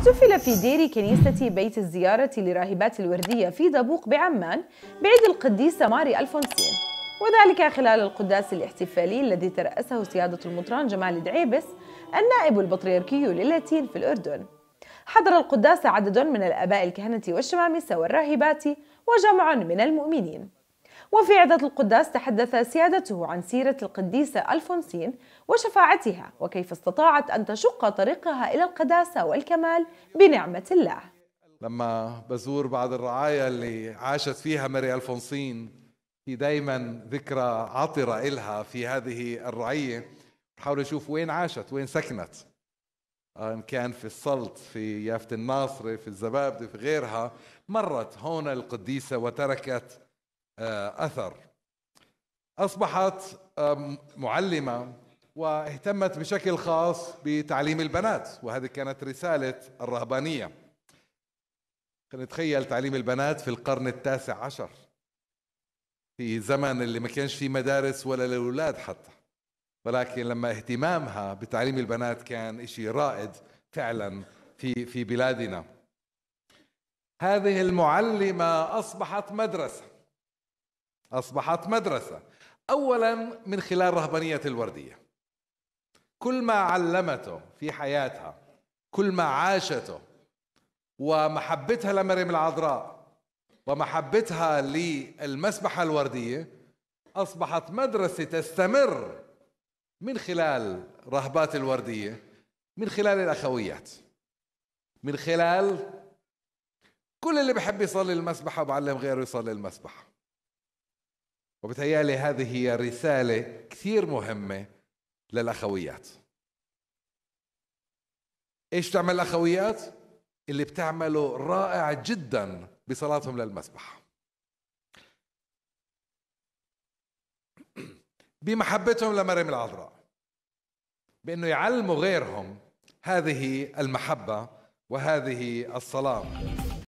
احتفل في دير كنيسة بيت الزيارة لراهبات الوردية في دبوق بعمان بعيد القديسة ماري ألفونسين وذلك خلال القداس الاحتفالي الذي ترأسه سيادة المطران جمال دعيبس النائب البطريركي للاتين في الأردن حضر القداس عدد من الآباء الكهنة والشمامسة والراهبات وجمع من المؤمنين وفي عدة القداس تحدث سيادته عن سيرة القديسة ألفونسين وشفاعتها وكيف استطاعت أن تشق طريقها إلى القداسة والكمال بنعمة الله لما بزور بعض الرعايا اللي عاشت فيها ماري ألفونسين في دايما ذكرى عطرة إلها في هذه الرعية بحاول أشوف وين عاشت وين سكنت آه، إن كان في السلط في يافت الناصرة في الزبابدة في غيرها مرت هون القديسة وتركت آه، اثر اصبحت معلمه واهتمت بشكل خاص بتعليم البنات وهذه كانت رساله الرهبانيه نتخيل تعليم البنات في القرن التاسع عشر في زمن اللي ما كانش فيه مدارس ولا للأولاد حتى ولكن لما اهتمامها بتعليم البنات كان شيء رائد فعلا في في بلادنا هذه المعلمة أصبحت مدرسة أصبحت مدرسة أولا من خلال رهبانية الوردية كل ما علمته في حياتها كل ما عاشته ومحبتها لمريم العذراء ومحبتها للمسبحة الوردية أصبحت مدرسة تستمر من خلال رهبات الوردية من خلال الأخويات من خلال كل اللي بحب يصلي المسبحة وبعلم غيره يصلي المسبحة وبتهيألي هذه هي رسالة كثير مهمة للأخويات إيش تعمل الأخويات؟ اللي بتعمله رائع جدا بصلاتهم للمسبح بمحبتهم لمريم العذراء بأنه يعلموا غيرهم هذه المحبة وهذه الصلاة